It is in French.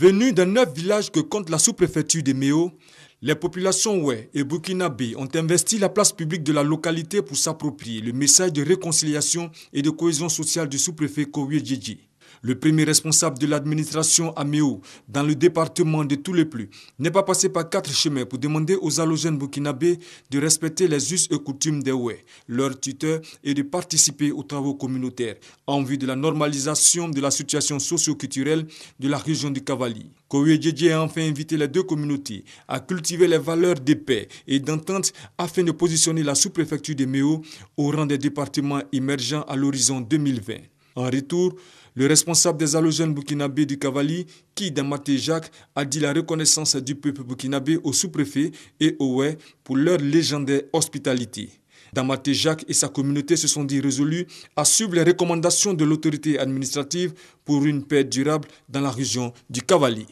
Venus d'un neuf villages que compte la sous-préfecture de Méo, les populations Oué et Burkinabé ont investi la place publique de la localité pour s'approprier le message de réconciliation et de cohésion sociale du sous-préfet Kouye jiji le premier responsable de l'administration à Méo, dans le département de tous les plus, n'est pas passé par quatre chemins pour demander aux allogènes burkinabés de respecter les us et coutumes des Ouais, leurs tuteurs, et de participer aux travaux communautaires en vue de la normalisation de la situation socio-culturelle de la région du Kavali. Koué Djedje a enfin invité les deux communautés à cultiver les valeurs de paix et d'entente afin de positionner la sous-préfecture de Méo au rang des départements émergents à l'horizon 2020. En retour, le responsable des halogènes burkinabés du Cavali, qui Damate Jacques, a dit la reconnaissance du peuple burkinabé au sous-préfet et au WE pour leur légendaire hospitalité. Damate Jacques et sa communauté se sont dit résolus à suivre les recommandations de l'autorité administrative pour une paix durable dans la région du Cavali.